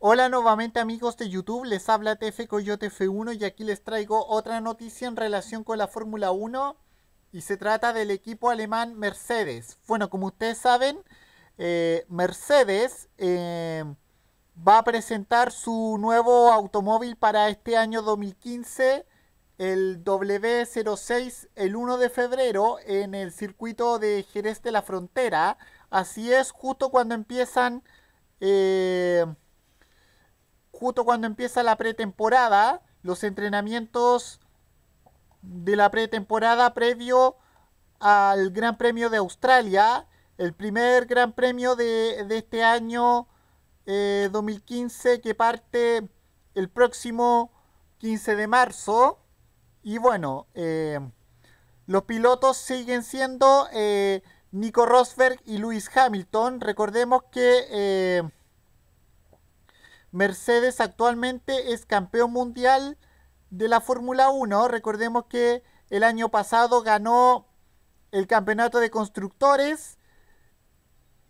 Hola nuevamente amigos de YouTube, les habla TF Coyote F1 y aquí les traigo otra noticia en relación con la Fórmula 1 y se trata del equipo alemán Mercedes. Bueno, como ustedes saben, eh, Mercedes eh, va a presentar su nuevo automóvil para este año 2015, el W06, el 1 de febrero en el circuito de Jerez de la Frontera. Así es, justo cuando empiezan... Eh, justo cuando empieza la pretemporada, los entrenamientos de la pretemporada previo al Gran Premio de Australia, el primer Gran Premio de, este año 2015 eh, que parte el próximo 15 de marzo. Y bueno, eh, los pilotos siguen siendo eh, Nico Rosberg y Lewis Hamilton. Recordemos que Mercedes actualmente es campeón mundial de la Fórmula 1. Recordemos que el año pasado ganó el campeonato de constructores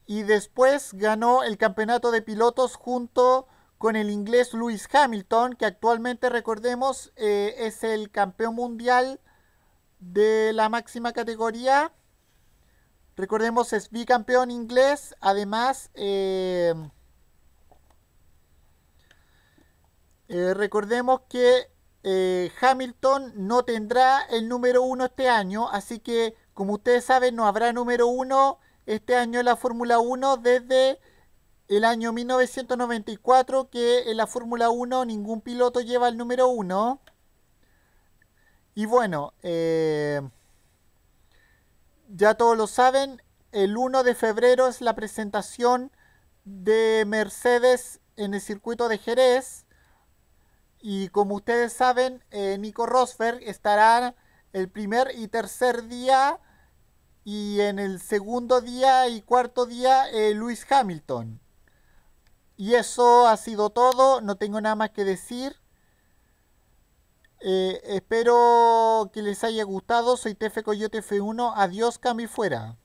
y después ganó el campeonato de pilotos junto con el inglés Lewis Hamilton, que actualmente recordemos eh, es el campeón mundial de la máxima categoría. Recordemos es bicampeón inglés, además... Eh, Eh, recordemos que eh, Hamilton no tendrá el número uno este año, así que como ustedes saben no habrá número uno este año en la Fórmula 1 desde el año 1994 que en la Fórmula 1 ningún piloto lleva el número uno. Y bueno, eh, ya todos lo saben, el 1 de febrero es la presentación de Mercedes en el circuito de Jerez y como ustedes saben, eh, Nico Rosberg estará el primer y tercer día y en el segundo día y cuarto día eh, Luis Hamilton. Y eso ha sido todo, no tengo nada más que decir. Eh, espero que les haya gustado, soy Tefe Coyote F1, adiós, Cami fuera.